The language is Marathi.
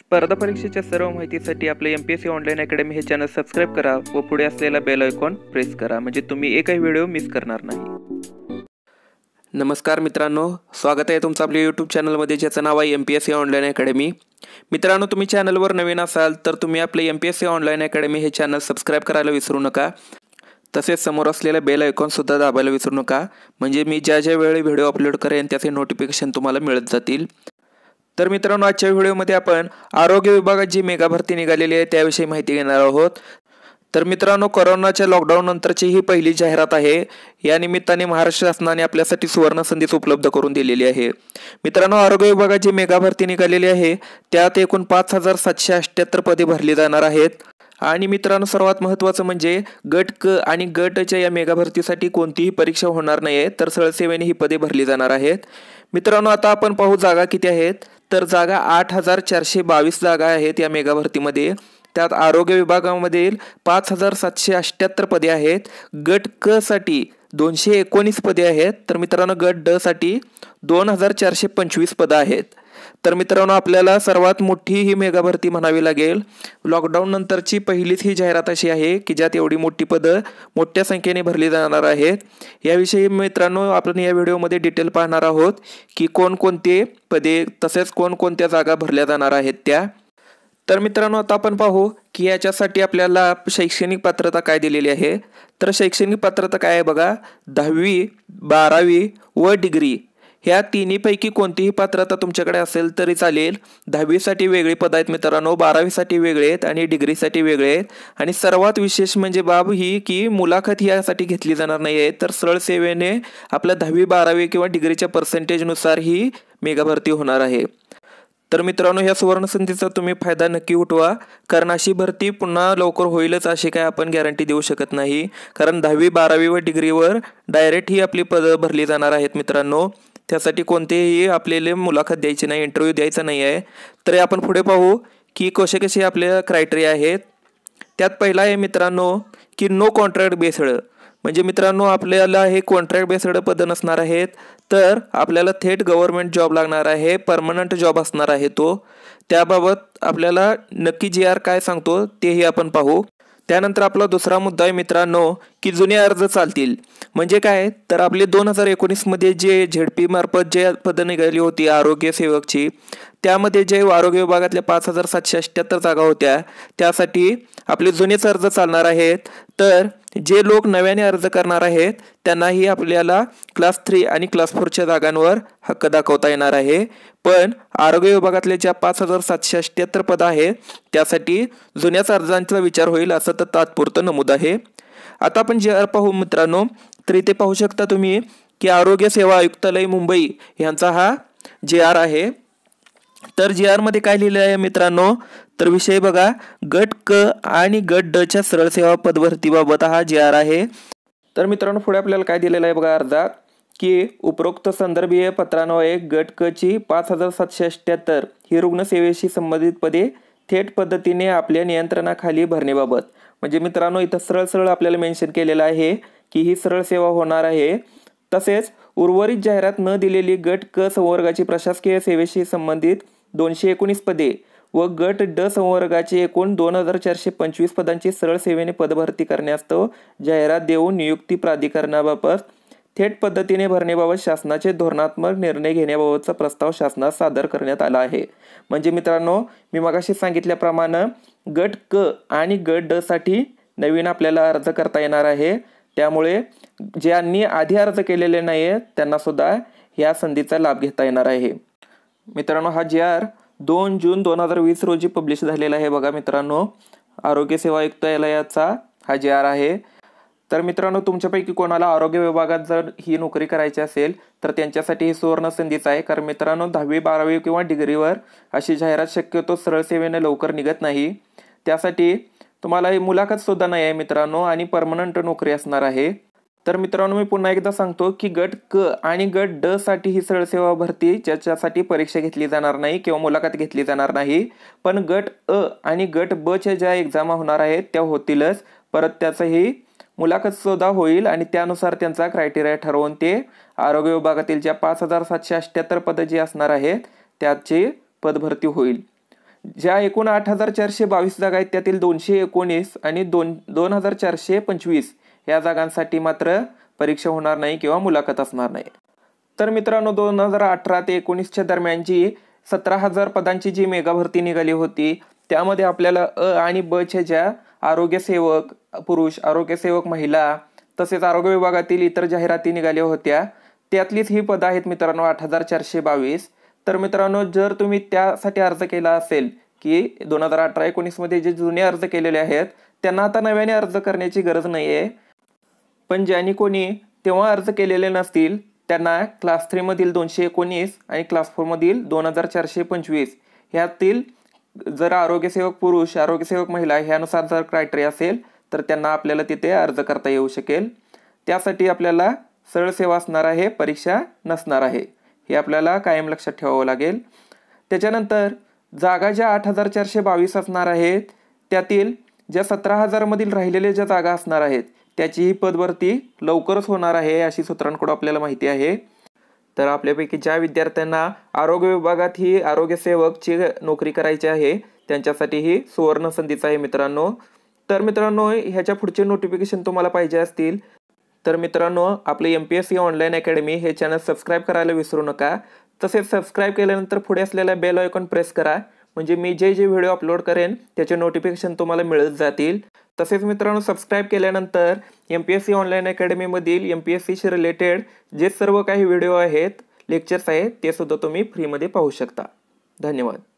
स्पर्धा परीक्षेच्या सर्व माहितीसाठी आपले M P S C online academy हे चॅनल सबस्क्राईब करा व पुढे असलेला बेल आयकॉन प्रेस करा म्हणजे तुम्ही एकही व्हिडिओ मिस करणार नाही नमस्कार मित्रांनो स्वागत आहे तुमचं आपल्या यूट्यूब चॅनलमध्ये ज्याचं नाव आहे M P S C online academy मित्रांनो तुम्ही चॅनलवर नवीन असाल तर तुम्ही आपले M P S C online academy हे चॅनल सबस्क्राईब करायला विसरू नका तसेच समोर असलेला बेल सुद्धा दाबायला विसरू नका म्हणजे मी ज्या ज्या वेळी व्हिडिओ अपलोड करेन त्याचे नोटिफिकेशन तुम्हाला मिळत जातील तर मित्रांनो आजच्या व्हिडिओमध्ये आपण आरोग्य विभागात जी मेगा भरती निघालेली आहे त्याविषयी माहिती घेणार आहोत तर मित्रांनो करोनाच्या लॉकडाऊन नंतरची ही पहिली जाहिरात आहे या निमित्ताने महाराष्ट्र शासनाने आपल्यासाठी सुवर्ण संधीच उपलब्ध करून दिलेली आहे मित्रांनो आरोग्य विभागात जी मेगा भरती निघालेली आहे त्यात एकूण पाच हजार सातशे अठ्ठ्याहत्तर पदे भरली जाणार आहेत आणि मित्रांनो सर्वात महत्त्वाचं म्हणजे गट क आणि गटच्या या मेगा भरतीसाठी कोणतीही परीक्षा होणार नाही आहे तर सेवेने ही पदे भरली जाणार आहेत मित्रांनो आता आपण पाहू जागा किती आहेत तर जागा आठ हजार चारशे बावीस जागा आहेत या मेगा भरतीमध्ये त्यात आरोग्य विभागामधील पाच हजार सातशे अष्ट्याहत्तर पदे आहेत गट क साठी दोनशे एकोणीस पदे आहेत तर मित्रांनो गट ड साठी दोन हजार चारशे पंचवीस पदं आहेत तर मित्रांनो आपल्याला सर्वात मोठी ही मेगा भरती म्हणावी लागेल लॉकडाऊन नंतरची पहिलीच ही जाहिरात अशी आहे की ज्यात एवढी मोठी पदं मोठ्या संख्येने भरली जाणार आहेत याविषयी मित्रांनो आपण या व्हिडिओमध्ये डिटेल पाहणार आहोत की कोणकोणते पदे तसेच कोणकोणत्या जागा भरल्या जाणार आहेत त्या तर मित्रांनो आता आपण पाहू की याच्यासाठी आपल्याला शैक्षणिक पात्रता काय दिलेली आहे तर शैक्षणिक पात्रता काय आहे बघा दहावी बारावी व डिग्री ह्या तिन्हीपैकी कोणतीही पात्रता तुमच्याकडे असेल तरी चालेल दहावीसाठी वेगळी पद आहेत मित्रांनो बारावीसाठी वेगळे आहेत आणि डिग्रीसाठी वेगळे आहेत आणि सर्वात विशेष म्हणजे बाब ही की मुलाखत यासाठी घेतली जाणार नाही आहे तर सरळ सेवेने आपल्या दहावी बारावी किंवा डिग्रीच्या पर्सेंटेजनुसार ही मेगाभरती होणार आहे तर मित्रांनो ह्या सुवर्णसंधीचा तुम्ही फायदा नक्की उठवा कारण अशी भरती पुन्हा लवकर होईलच अशी काय आपण गॅरंटी देऊ शकत नाही कारण दहावी बारावी व डिग्रीवर डायरेक्ट ही आपली पदं भरली जाणार आहेत मित्रांनो त्यासाठी कोणतेही आपल्याला मुलाखत द्यायची नाही इंटरव्ह्यू द्यायचा नाही आहे तर आपण पुढे पाहू की कसे कसे आपले क्रायटेरिया आहेत त्यात पहिला आहे मित्रांनो की नो कॉन्ट्रॅक्ट बेसळ म्हणजे मित्रांनो आपल्याला हे कॉन्ट्रॅक्ट बेस्ड पद नसणार आहेत तर आपल्याला थेट गव्हर्मेंट जॉब लागणार आहे परमनंट जॉब असणार आहे तो त्याबाबत आपल्याला नक्की जी आर काय सांगतो तेही आपण पाहू त्यानंतर आपला दुसरा मुद्दा आहे मित्रांनो की जुने अर्ज चालतील म्हणजे काय तर आपले दोन हजार एकोणीसमध्ये जे झेडपी मार्फत जे पदं निघाली होती आरोग्य सेवकची त्यामध्ये जे आरोग्य विभागातल्या पाच हजार सातशे अठ्ठ्याहत्तर जागा होत्या त्यासाठी आपले जुनेच अर्ज चालणार आहेत तर जे लोक नव्याने अर्ज करणार आहेत त्यांनाही आपल्याला क्लास थ्री आणि क्लास फोरच्या जागांवर हक्क दाखवता येणार आहे पण आरोग्य विभागातले ज्या पाच हजार सातशे अठ्ठ्याहत्तर पदं आहेत त्यासाठी जुन्याच अर्जांचा विचार होईल असं तर तात्पुरतं नमूद आहे आता आपण जे पाहू मित्रांनो तर इथे पाहू शकता तुम्ही की आरोग्य सेवा आयुक्तालय मुंबई यांचा हा जे आर आहे तर जे आरमध्ये काय लिहिलं आहे मित्रांनो तर विषय बघा गट क आणि गट ड च्या सरळ सेवा पदभरतीबाबत हा जे आर आहे तर मित्रांनो पुढे आपल्याला काय दिलेलं आहे बघा अर्जात की उपरोक्त संदर्भीय पत्रान्वये गट क ची पाच हजार सातशे अठ्याहत्तर ही रुग्णसेवेशी संबंधित पदे थेट पद्धतीने आपल्या नियंत्रणाखाली भरणेबाबत म्हणजे मित्रांनो इथं सरळ सरळ आपल्याला मेन्शन केलेलं आहे की ही सरळ सेवा होणार आहे तसेच उर्वरित जाहिरात न दिलेली गट क संवर्गाची प्रशासकीय सेवेशी संबंधित दोनशे एकोणीस पदे व गट ड संवर्गाचे एकूण दोन हजार चारशे पंचवीस पदांची सरळ सेवेने पदभरती करण्यास्तव जाहिरात देऊन नियुक्ती प्राधिकरणाबाबत थेट पद्धतीने भरण्याबाबत शासनाचे धोरणात्मक निर्णय घेण्याबाबतचा प्रस्ताव शासनास सादर करण्यात आला आहे म्हणजे मित्रांनो मी मगाशी सांगितल्याप्रमाणे गट क आणि गट ड साठी नवीन आपल्याला अर्ज करता येणार आहे त्यामुळे ज्यांनी आधी अर्ज केलेले नाही आहेत त्यांनासुद्धा ह्या संधीचा लाभ घेता येणार आहे मित्रांनो हा जे आर दोन जून दोन हजार वीस रोजी पब्लिश झालेला आहे बघा मित्रांनो आरोग्य सेवा आयुक्तालयाचा हा जे आर आहे तर मित्रांनो तुमच्यापैकी कोणाला आरोग्य विभागात जर ही नोकरी करायची असेल तर त्यांच्यासाठी ही सुवर्ण संधीच आहे कारण मित्रांनो दहावी बारावी किंवा डिग्रीवर अशी जाहिरात शक्यतो सरळ सेवेने लवकर निघत नाही त्यासाठी तुम्हाला ही सुद्धा नाही आहे मित्रांनो आणि परमनंट नोकरी असणार आहे तर मित्रांनो मी पुन्हा एकदा सांगतो की गट क आणि गट ड साठी ही सरळ सेवा भरती ज्याच्यासाठी परीक्षा घेतली जाणार नाही किंवा मुलाखत घेतली जाणार नाही पण गट अ आणि गट ब च्या ज्या एक्झामा होणार आहेत त्या होतीलच परत त्याचंही मुलाखत सुद्धा होईल आणि त्यानुसार त्यांचा क्रायटेरिया ठरवून ते आरोग्य विभागातील ज्या पाच हजार सातशे अठ्ठ्याहत्तर पदं जी असणार आहेत त्याची पदभरती होईल ज्या एकूण आठ हजार चारशे बावीस जागा आहेत त्यातील दोनशे एकोणीस आणि दोन दोन हजार चारशे पंचवीस या जागांसाठी मात्र परीक्षा होणार नाही किंवा मुलाखत असणार नाही तर मित्रांनो दोन हजार अठरा ते एकोणीसच्या दरम्यानची सतरा हजार पदांची जी मेगा भरती निघाली होती त्यामध्ये आपल्याला अ आणि ब च्या ज्या आरोग्यसेवक पुरुष आरोग्यसेवक महिला तसेच आरोग्य विभागातील इतर जाहिराती निघाल्या होत्या त्यातलीच ही पदं आहेत मित्रांनो आठ हजार चारशे बावीस तर मित्रांनो जर तुम्ही त्यासाठी अर्ज केला असेल की दोन हजार अठरा एकोणीसमध्ये जे जुने अर्ज केलेले आहेत त्यांना आता नव्याने अर्ज करण्याची गरज नाही आहे पण ज्यांनी कोणी तेव्हा अर्ज केलेले नसतील त्यांना क्लास थ्रीमधील दोनशे एकोणीस आणि क्लास फोरमधील दोन हजार चारशे पंचवीस ह्यातील जर आरोग्यसेवक पुरुष आरोग्यसेवक महिला ह्यानुसार जर क्रायटेरिया असेल तर त्यांना आपल्याला तिथे अर्ज करता येऊ शकेल त्यासाठी आपल्याला सरळ सेवा असणार आहे परीक्षा नसणार आहे हे आपल्याला कायम लक्षात ठेवावं लागेल त्याच्यानंतर जागा ज्या आठ हजार चारशे बावीस असणार आहेत त्यातील ज्या सतरा हजारमधील राहिलेल्या ज्या जागा असणार आहेत त्याचीही पदभरती लवकरच होणार आहे अशी सूत्रांकडून आपल्याला माहिती आहे तर आपल्यापैकी ज्या विद्यार्थ्यांना आरोग्य विभागात ही आरोग्यसेवकची नोकरी करायची आहे त्यांच्यासाठी ही सुवर्ण संधीच आहे मित्रांनो तर मित्रांनो ह्याच्या पुढचे नोटिफिकेशन तुम्हाला पाहिजे असतील तर मित्रांनो आपले M P S C online academy हे चॅनल सबस्क्राईब करायला विसरू नका तसेच सबस्क्राईब केल्यानंतर पुढे असलेल्या बेल आयकॉन प्रेस करा म्हणजे मी जे जे व्हिडिओ अपलोड करेन त्याचे नोटिफिकेशन तुम्हाला मिळत जातील तसेच मित्रांनो सबस्क्राईब केल्यानंतर M P S C online अकॅडमीमधील एम पी एस सीशी रिलेटेड जे सर्व काही व्हिडिओ आहेत लेक्चर्स आहेत ते सुद्धा तुम्ही फ्रीमध्ये पाहू शकता धन्यवाद